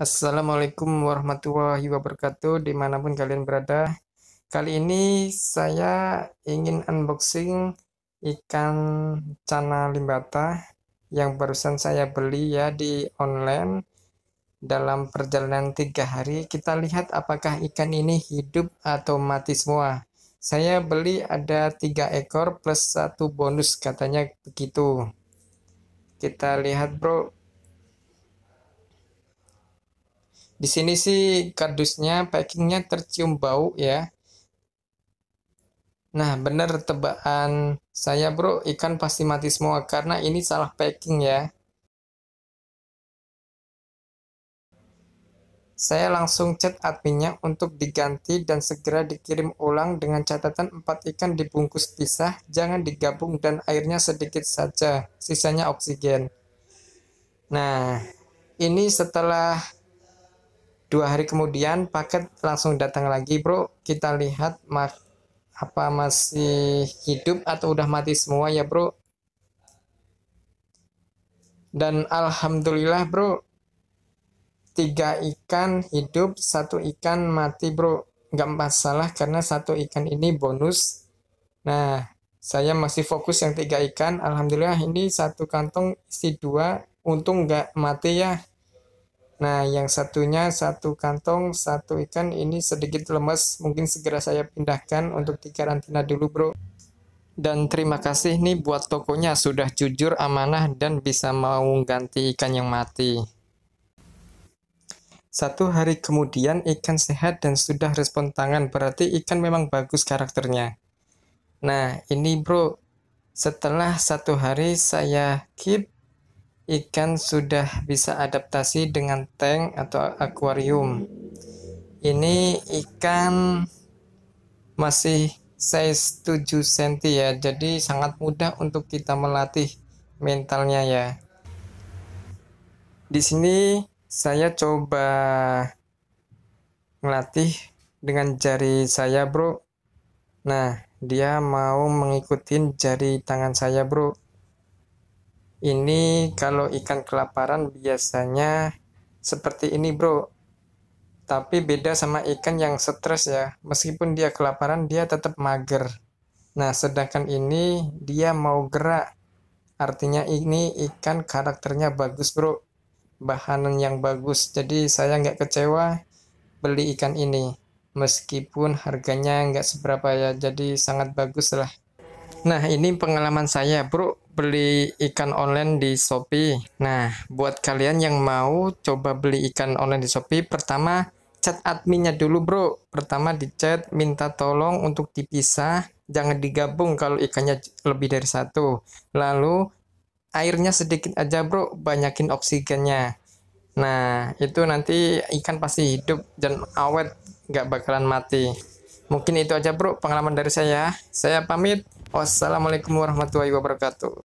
Assalamualaikum warahmatullahi wabarakatuh dimanapun kalian berada kali ini saya ingin unboxing ikan cana limbata yang barusan saya beli ya di online dalam perjalanan tiga hari kita lihat apakah ikan ini hidup atau mati semua saya beli ada tiga ekor plus satu bonus katanya begitu kita lihat bro Di sini sih kardusnya, packingnya tercium bau ya. Nah, bener tebakan saya bro, ikan pasti mati semua karena ini salah packing ya. Saya langsung chat adminnya untuk diganti dan segera dikirim ulang dengan catatan 4 ikan dibungkus pisah, jangan digabung dan airnya sedikit saja, sisanya oksigen. Nah, ini setelah dua hari kemudian paket langsung datang lagi bro kita lihat ma apa masih hidup atau udah mati semua ya bro dan alhamdulillah bro tiga ikan hidup satu ikan mati bro nggak masalah karena satu ikan ini bonus nah saya masih fokus yang tiga ikan alhamdulillah ini satu kantong isi dua untung nggak mati ya Nah, yang satunya satu kantong, satu ikan ini sedikit lemes. Mungkin segera saya pindahkan untuk dikarantina dulu, bro. Dan terima kasih nih buat tokonya sudah jujur, amanah, dan bisa mau ganti ikan yang mati. Satu hari kemudian ikan sehat dan sudah respon tangan, berarti ikan memang bagus karakternya. Nah, ini bro, setelah satu hari saya keep ikan sudah bisa adaptasi dengan tank atau akuarium. Ini ikan masih size 7 cm ya, jadi sangat mudah untuk kita melatih mentalnya ya. Di sini saya coba melatih dengan jari saya, Bro. Nah, dia mau mengikuti jari tangan saya, Bro. Ini kalau ikan kelaparan biasanya seperti ini bro. Tapi beda sama ikan yang stres ya. Meskipun dia kelaparan dia tetap mager. Nah sedangkan ini dia mau gerak. Artinya ini ikan karakternya bagus bro. Bahanan yang bagus. Jadi saya nggak kecewa beli ikan ini. Meskipun harganya nggak seberapa ya. Jadi sangat bagus lah. Nah ini pengalaman saya bro beli ikan online di Shopee. Nah, buat kalian yang mau coba beli ikan online di Shopee, pertama chat adminnya dulu bro. Pertama di chat minta tolong untuk dipisah, jangan digabung kalau ikannya lebih dari satu. Lalu airnya sedikit aja bro, banyakin oksigennya. Nah, itu nanti ikan pasti hidup dan awet, nggak bakalan mati. Mungkin itu aja bro pengalaman dari saya. Ya. Saya pamit. Wassalamualaikum warahmatullahi wabarakatuh.